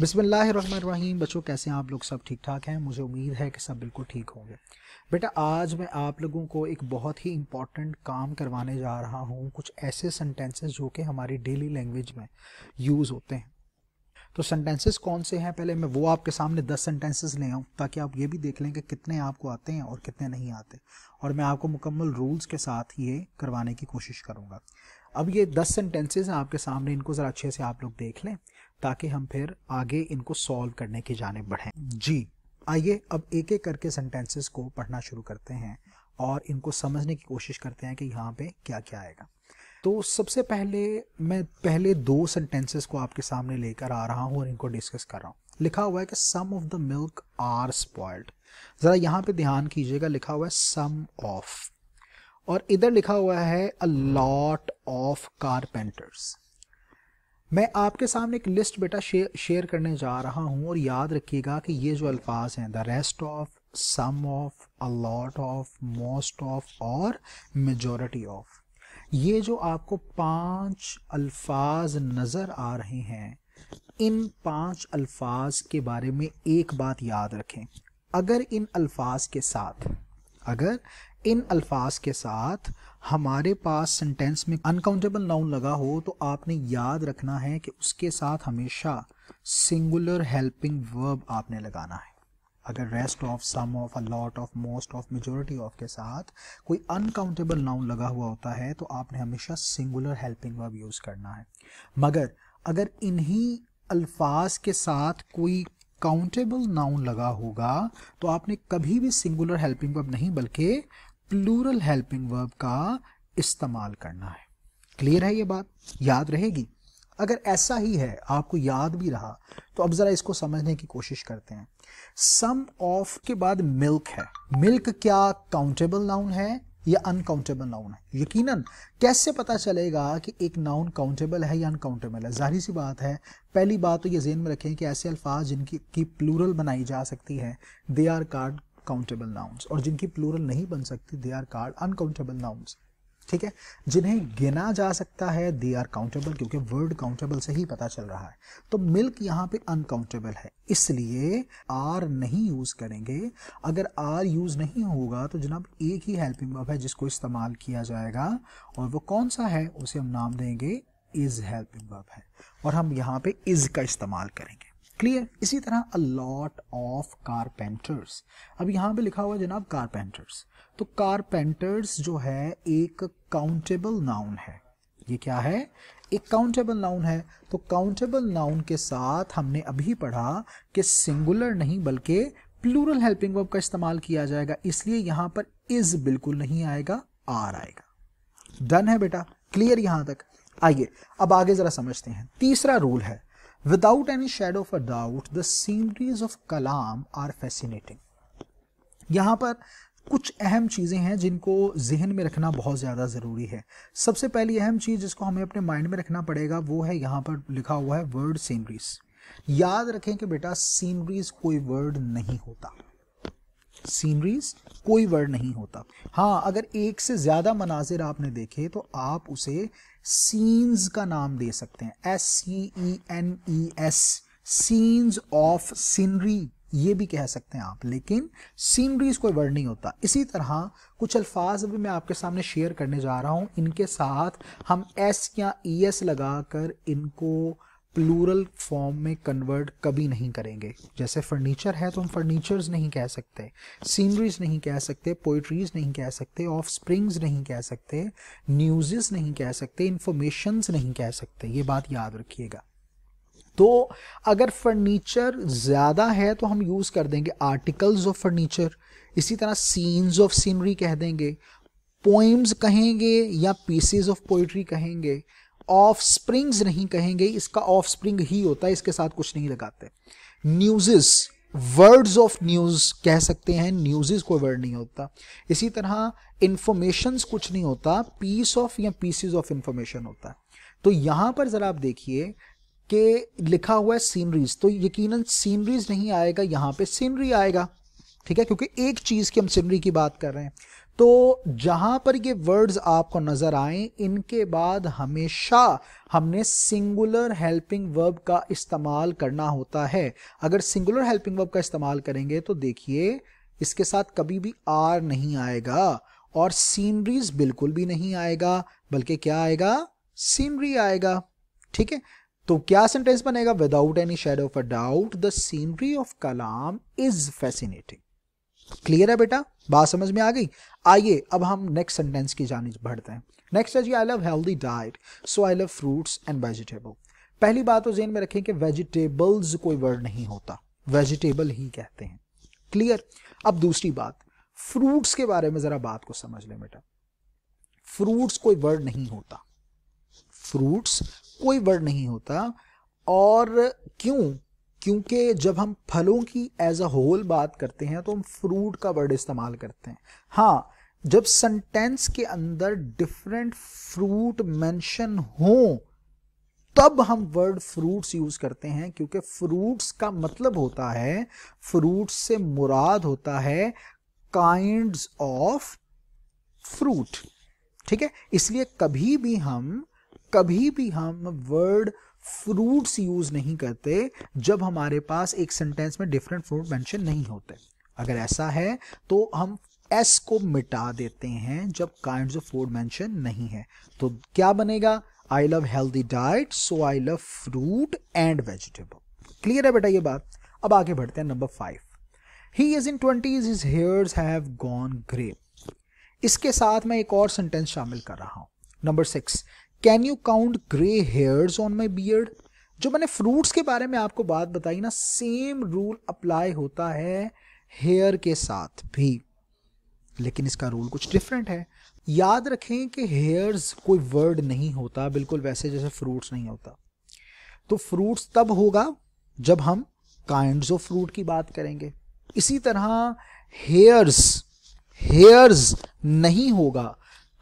बिसमीम बच्चों कैसे हैं आप लोग सब ठीक ठाक हैं मुझे उम्मीद है कि सब बिल्कुल ठीक होंगे बेटा आज मैं आप लोगों को एक बहुत ही इम्पॉर्टेंट काम करवाने जा रहा हूँ कुछ ऐसे सेंटेंसेस जो कि हमारी डेली लैंग्वेज में यूज़ होते हैं तो सेंटेंसेस कौन से हैं पहले मैं वो आपके सामने दस सेंटेंसेस ले आऊँ ताकि आप ये भी देख लें कि कितने आपको आते हैं और कितने नहीं आते और मैं आपको मुकम्मल रूल्स के साथ ये करवाने की कोशिश करूँगा अब ये दस सेंटेंसेज हैं आपके सामने इनको ज़रा अच्छे से आप लोग देख लें ताकि हम फिर आगे इनको सॉल्व करने की जानब बढ़ें जी आइए अब एक एक करके सेंटेंसेस को पढ़ना शुरू करते हैं और इनको समझने की कोशिश करते हैं कि यहाँ पे क्या क्या आएगा तो सबसे पहले मैं पहले दो सेंटेंसेस को आपके सामने लेकर आ रहा हूँ और इनको डिस्कस कर रहा हूँ लिखा हुआ है कि some of the milk are spoiled ज़रा यहाँ पे ध्यान कीजिएगा लिखा हुआ है सम ऑफ और इधर लिखा हुआ है अ लॉट ऑफ कारपेंटर्स मैं आपके सामने एक लिस्ट बेटा शेयर करने जा रहा हूँ और याद रखिएगा कि ये जो अल्फाज हैं the rest of some of a lot of most of और मेजोरिटी ऑफ ये जो आपको पांच अल्फाज नज़र आ रहे हैं इन पांच अल्फाज के बारे में एक बात याद रखें अगर इन अल्फाज के साथ अगर इन अल्फाज के साथ हमारे पास सेंटेंस में अनकाउंटेबल नाउन लगा हो तो आपने याद रखना है कि उसके साथ हमेशा सिंगुलर हेल्पिंग वर्ब आपने लगाना है अगर rest of some of lot of most of majority of के साथ कोई अनकाउंटेबल नाउन लगा हुआ होता है तो आपने हमेशा सिंगुलर हेल्पिंग वर्ब यूज़ करना है मगर अगर इन्हीं अल्फाज के साथ कोई काउंटेबल नाउन लगा होगा तो आपने कभी भी सिंगुलर हेल्पिंग वर्ब नहीं बल्कि प्लूरल हेल्पिंग वर्ब का इस्तेमाल करना है क्लियर है ये बात याद रहेगी अगर ऐसा ही है आपको याद भी रहा तो अब ज़रा इसको समझने की कोशिश करते हैं सम ऑफ के बाद मिल्क है मिल्क क्या काउंटेबल नाउन है या अनकाउंटेबल नाउन है यकीनन कैसे पता चलेगा कि एक नाउन काउंटेबल है या अनकाउंटेबल है जाहिर सी बात है पहली बात तो ये जेन में रखें कि ऐसे अल्फाज जिनकी की प्लूरल बनाई जा सकती है they are called countable nouns और जिनकी प्लूरल नहीं बन सकती they are called uncountable nouns ठीक है जिन्हें गिना जा सकता है दे आर काउंटेबल क्योंकि वर्ड काउंटेबल से ही पता चल रहा है तो मिल्क यहाँ पे अनकाउंटेबल है इसलिए आर नहीं यूज करेंगे अगर आर यूज नहीं होगा तो जनाब एक ही हेल्पिंग वर्ब है जिसको इस्तेमाल किया जाएगा और वो कौन सा है उसे हम नाम देंगे इज हेल्पिंग वर्ब है और हम यहाँ पे इज का इस्तेमाल करेंगे क्लियर इसी तरह अ लॉट ऑफ कारपेंटर्स अब यहां पे लिखा हुआ जनाब कारपेंटर्स तो कारपेंटर्स जो है एक काउंटेबल नाउन है ये क्या है एक काउंटेबल नाउन है तो काउंटेबल नाउन के साथ हमने अभी पढ़ा कि सिंगुलर नहीं बल्कि प्लूरल हेल्पिंग वर्ब का इस्तेमाल किया जाएगा इसलिए यहां पर इज बिल्कुल नहीं आएगा आर आएगा डन है बेटा क्लियर यहां तक आइए अब आगे ज़रा समझते हैं तीसरा रूल है Without any shadow of a doubt, the sceneries of Kalam are fascinating. यहाँ पर कुछ अहम चीज़ें हैं जिनको जहन में रखना बहुत ज़्यादा ज़रूरी है सबसे पहली अहम चीज़ जिसको हमें अपने माइंड में रखना पड़ेगा वो है यहाँ पर लिखा हुआ है वर्ड सीनरीज याद रखें कि बेटा सीनरीज कोई वर्ड नहीं होता सीनरीज कोई वर्ड नहीं होता हाँ अगर एक से ज़्यादा मनाजिर आपने देखे तो आप उसे सीन्स का नाम दे सकते हैं S C E N E S scenes of scenery ये भी कह सकते हैं आप लेकिन सीनरीज कोई वर्ड नहीं होता इसी तरह कुछ अल्फाज अभी मैं आपके सामने शेयर करने जा रहा हूं इनके साथ हम एस या ई e एस लगा कर इनको प्लूरल फॉर्म में कन्वर्ट कभी नहीं करेंगे जैसे फर्नीचर है तो हम फर्नीचर्स नहीं कह सकते सीनरीज नहीं कह सकते पोइट्रीज नहीं कह सकते ऑफ स्प्रिंग्स नहीं कह सकते न्यूजेस नहीं कह सकते इंफॉर्मेशंस नहीं कह सकते ये बात याद रखिएगा तो अगर फर्नीचर ज़्यादा है तो हम यूज़ कर देंगे आर्टिकल्स ऑफ फर्नीचर इसी तरह सीन्स ऑफ सीनरी कह देंगे पोइम्स कहेंगे या पीसेज ऑफ पोइट्री कहेंगे ऑफ स्प्रिंग्स नहीं कहेंगे इसका ऑफ स्प्रिंग ही होता है इसके साथ कुछ नहीं लगाते न्यूजेस वर्ड्स ऑफ न्यूज कह सकते हैं न्यूजेस कोई वर्ड नहीं होता इसी तरह इंफॉर्मेशन कुछ नहीं होता पीस ऑफ या पीसीज ऑफ इंफॉर्मेशन होता है तो यहां पर जरा आप देखिए कि लिखा हुआ है सीनरीज तो यकीनन सीनरीज नहीं आएगा यहां पे सीनरी आएगा ठीक है क्योंकि एक चीज की हम सीनरी की बात कर रहे हैं तो जहां पर ये वर्ड्स आपको नजर आए इनके बाद हमेशा हमने सिंगुलर हेल्पिंग वर्ब का इस्तेमाल करना होता है अगर सिंगुलर हेल्पिंग वर्ब का इस्तेमाल करेंगे तो देखिए इसके साथ कभी भी आर नहीं आएगा और सीनरीज बिल्कुल भी नहीं आएगा बल्कि क्या आएगा सीनरी आएगा ठीक है तो क्या सेंटेंस बनेगा without any shade of a doubt the scenery of Kalam is fascinating clear है बेटा बात समझ में आ गई आइए अब हम नेक्स्ट सेंटेंस की जानी बढ़ते हैं नेक्स्ट है जी I love healthy diet so I love fruits and vegetable पहली बात तो जेन में रखें कि वेजिटेबल्स कोई वर्ड नहीं होता वेजिटेबल ही कहते हैं क्लियर अब दूसरी बात फ्रूट्स के बारे में ज़रा बात को समझ लें बेटा फ्रूट्स कोई वर्ड नहीं होता फ्रूट्स कोई वर्ड नहीं होता और क्यों क्योंकि जब हम फलों की एज अ होल बात करते हैं तो हम फ्रूट का वर्ड इस्तेमाल करते हैं हाँ जब सेंटेंस के अंदर डिफरेंट फ्रूट मेंशन हो तब हम वर्ड फ्रूट्स यूज करते हैं क्योंकि फ्रूट्स का मतलब होता है फ्रूट्स से मुराद होता है काइंड ऑफ फ्रूट ठीक है इसलिए कभी भी हम कभी भी हम वर्ड फ्रूट्स यूज नहीं करते जब हमारे पास एक सेंटेंस में डिफरेंट फ्रूट मेंशन नहीं होते अगर ऐसा है तो हम एस को मिटा देते हैं जब काइंड ऑफ फूड मेंशन नहीं है तो क्या बनेगा I love healthy diet so I love fruit and vegetable clear है बेटा ये बात अब आगे बढ़ते हैं number five he is in twenties his hairs have gone grey इसके साथ मैं एक और सेंटेंस शामिल कर रहा हूं number six can you count grey hairs on my beard जो मैंने फ्रूट्स के बारे में आपको बात बताई ना सेम रूल अप्लाई होता है हेयर के साथ भी लेकिन इसका रूल कुछ डिफरेंट है याद रखें कि हेयर्स कोई वर्ड नहीं होता बिल्कुल वैसे जैसे फ्रूट्स नहीं होता तो फ्रूट्स तब होगा जब हम काइंड ऑफ फ्रूट की बात करेंगे इसी तरह हेयर्स हेयर्स नहीं होगा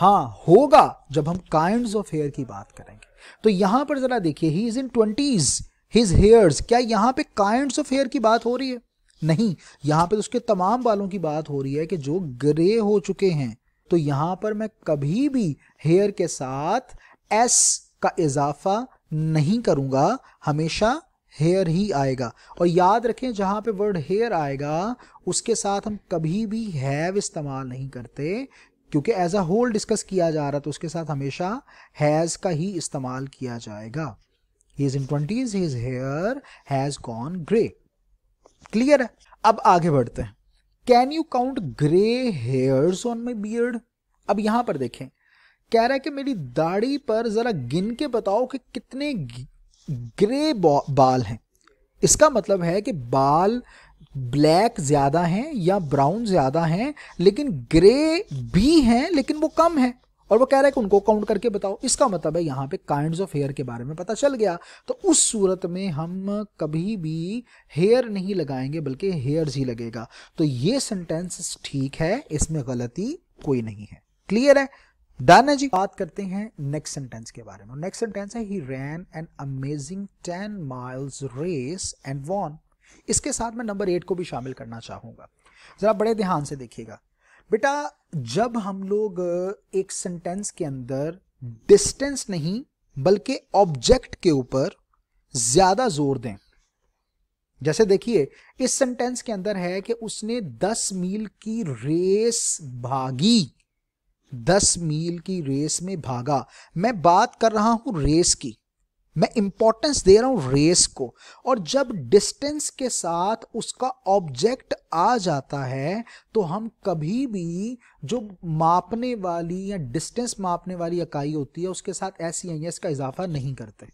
हाँ होगा जब हम काइंड ऑफ हेयर की बात करेंगे तो यहां पर जरा देखिए he is in twenties his hairs क्या यहां पे काइंड ऑफ हेयर की बात हो रही है नहीं यहां पे तो उसके तमाम बालों की बात हो रही है कि जो ग्रे हो चुके हैं तो यहां पर मैं कभी भी हेयर के साथ एस का इजाफा नहीं करूंगा हमेशा हेयर ही आएगा और याद रखें जहां पे वर्ड हेयर आएगा उसके साथ हम कभी भी हैव इस्तेमाल नहीं करते क्योंकि एज अ होल डिस्कस किया जा रहा है तो उसके साथ हमेशा हैज़ का ही इस्तेमाल किया जाएगा he is in twenties his hair has gone grey clear है अब आगे बढ़ते हैं can you count grey hairs on my beard अब यहां पर देखें कह रहा है कि मेरी दाढ़ी पर जरा गिन के बताओ कि कितने ग्रे बाल हैं इसका मतलब है कि बाल ब्लैक ज़्यादा हैं या ब्राउन ज़्यादा हैं लेकिन ग्रे भी हैं लेकिन वो कम है और वो कह रहा है कि उनको काउंट करके बताओ इसका मतलब है यहाँ पे काइंड ऑफ हेयर के बारे में पता चल गया तो उस सूरत में हम कभी भी हेयर नहीं लगाएंगे बल्कि हेयर्स ही लगेगा तो ये सेंटेंस ठीक है इसमें गलती कोई नहीं है क्लियर है डन है जी बात करते हैं नेक्स्ट सेंटेंस के बारे में नेक्स्ट सेंटेंस है he ran an amazing ten miles race and won इसके साथ मैं नंबर एट को भी शामिल करना चाहूँगा ज़रा बड़े ध्यान से देखिएगा बेटा जब हम लोग एक सेंटेंस के अंदर डिस्टेंस नहीं बल्कि ऑब्जेक्ट के ऊपर ज़्यादा जोर दें जैसे देखिए इस सेंटेंस के अंदर है कि उसने दस मील की रेस भागी दस मील की रेस में भागा मैं बात कर रहा हूं रेस की मैं इंपॉर्टेंस दे रहा हूं रेस को और जब डिस्टेंस के साथ उसका ऑब्जेक्ट आ जाता है तो हम कभी भी जो मापने वाली या डिस्टेंस मापने वाली इकाई होती है उसके साथ एस या का इजाफा नहीं करते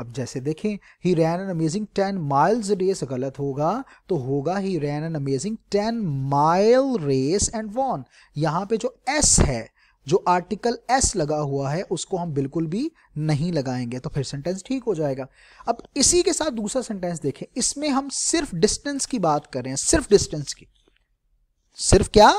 अब जैसे देखें he ran an amazing ten miles race गलत होगा तो होगा he ran an amazing ten mile race and won यहां पे जो एस है जो आर्टिकल एस लगा हुआ है उसको हम बिल्कुल भी नहीं लगाएंगे तो फिर सेंटेंस ठीक हो जाएगा अब इसी के साथ दूसरा सेंटेंस देखें इसमें हम सिर्फ डिस्टेंस की बात कर रहे हैं सिर्फ डिस्टेंस की सिर्फ क्या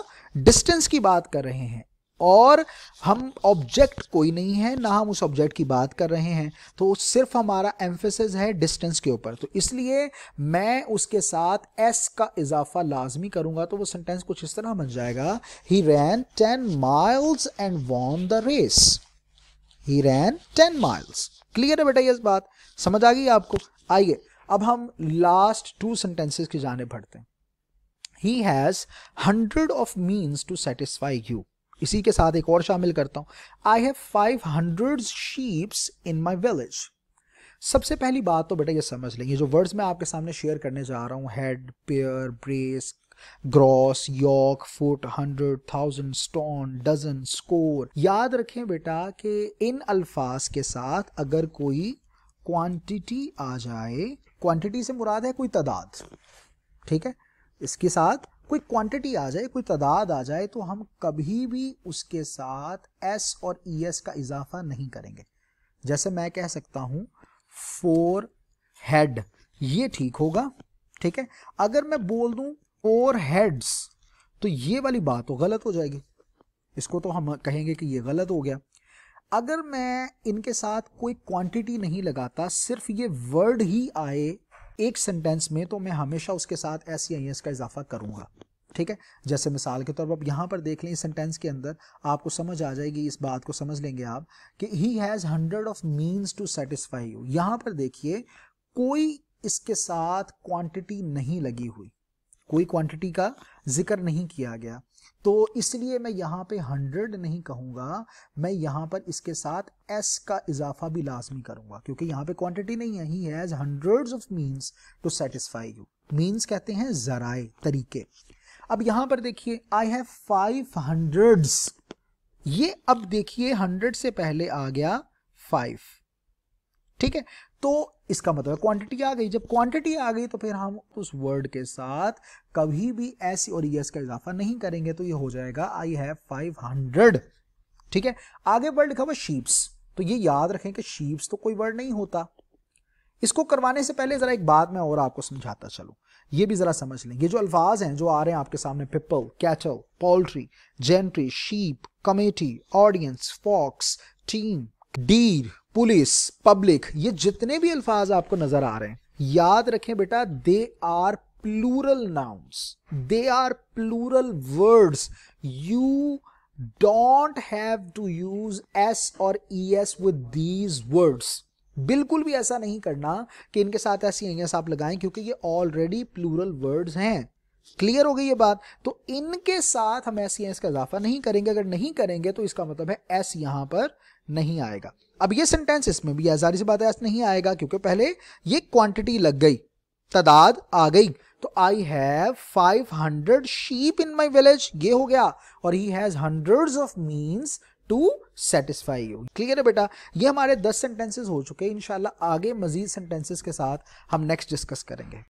डिस्टेंस की बात कर रहे हैं और हम ऑब्जेक्ट कोई नहीं है ना हम उस ऑब्जेक्ट की बात कर रहे हैं तो सिर्फ हमारा एम्फेसिस है डिस्टेंस के ऊपर तो इसलिए मैं उसके साथ एस का इजाफा लाजमी करूंगा तो वो सेंटेंस कुछ इस तरह बन जाएगा he ran ten miles and won the race he ran ten miles clear है बेटा ये बात समझ आ गई आपको आइए अब हम लास्ट टू सेंटेंसेस की जाने बढ़ते हैं he has hundred of means to satisfy you इसी के साथ एक और शामिल करता हूं I have five hundred sheeps in my village सबसे पहली बात तो बेटा ये समझ लेंगे जो वर्ड्स मैं आपके सामने शेयर करने जा रहा हूँ head pair brace gross yoke foot hundred thousand stone dozen score याद रखें बेटा कि इन अल्फाज के साथ अगर कोई क्वांटिटी आ जाए क्वांटिटी से मुराद है कोई तादाद ठीक है इसके साथ कोई क्वांटिटी आ जाए कोई तादाद आ जाए तो हम कभी भी उसके साथ एस और ई e एस का इजाफा नहीं करेंगे जैसे मैं कह सकता हूं फोर हेड ये ठीक होगा ठीक है अगर मैं बोल दूं फोर हेड्स तो ये वाली बात तो गलत हो जाएगी इसको तो हम कहेंगे कि ये गलत हो गया अगर मैं इनके साथ कोई क्वांटिटी नहीं लगाता सिर्फ ये वर्ड ही आए एक सेंटेंस में तो मैं हमेशा उसके साथ एस या एस का इजाफा करूँगा ठीक है जैसे मिसाल के तौर पर आप यहाँ पर देख लें सेंटेंस के अंदर आपको समझ आ जाएगी इस बात को समझ लेंगे आप कि he has hundred of means to satisfy you यहाँ पर देखिए कोई इसके साथ क्वांटिटी नहीं लगी हुई कोई क्वांटिटी का जिक्र नहीं किया गया तो इसलिए मैं यहाँ पे हंड्रेड नहीं कहूँगा मैं यहाँ पर इसके साथ एस का इजाफा भी लाजमी करूँगा क्योंकि यहाँ पे क्वांटिटी नहीं है he has hundred of means to satisfy you means कहते हैं जराए तरीके अब यहाँ पर देखिए आई हैव फाइव हंड्रेड ये अब देखिए हंड्रेड से पहले आ गया फाइव ठीक है तो इसका मतलब क्वांटिटी आ गई जब क्वांटिटी आ गई तो फिर हम उस वर्ड के साथ कभी भी एस और यस का इजाफा नहीं करेंगे तो ये हो जाएगा आई हैव फाइव हंड्रेड ठीक है आगे वर्ड लिखा हुआ शीप्स तो ये याद रखें कि शीप्स तो कोई वर्ड नहीं होता इसको करवाने से पहले जरा एक बात मैं और आपको समझाता चलू ये भी जरा समझ लें ये जो अल्फाज हैं जो आ रहे हैं आपके सामने people cattle poultry gentry sheep committee audience folks team deer police public ये जितने भी अल्फाज आपको नजर आ रहे हैं याद रखें बेटा they are plural nouns they are plural words you don't have to use S और E S with these words बिल्कुल भी ऐसा नहीं करना कि इनके साथ ऐसी एस आप लगाएं क्योंकि ये ऑलरेडी प्लूरल वर्ड्स हैं क्लियर हो गई ये बात तो इनके साथ हम एस का इजाफा नहीं करेंगे अगर नहीं करेंगे तो इसका मतलब है एस यहां पर नहीं आएगा अब ये सेंटेंस इसमें भी आजारी से बात है नहीं आएगा क्योंकि पहले ये क्वांटिटी लग गई तादाद आ गई तो I have five hundred sheep in my village ये हो गया और he has hundred of means to satisfy you clear है बेटा ये हमारे दस सेंटेंसेस हो चुके हैं इनशाला आगे मजीद सेंटेंसेस के साथ हम नेक्स्ट डिस्कस करेंगे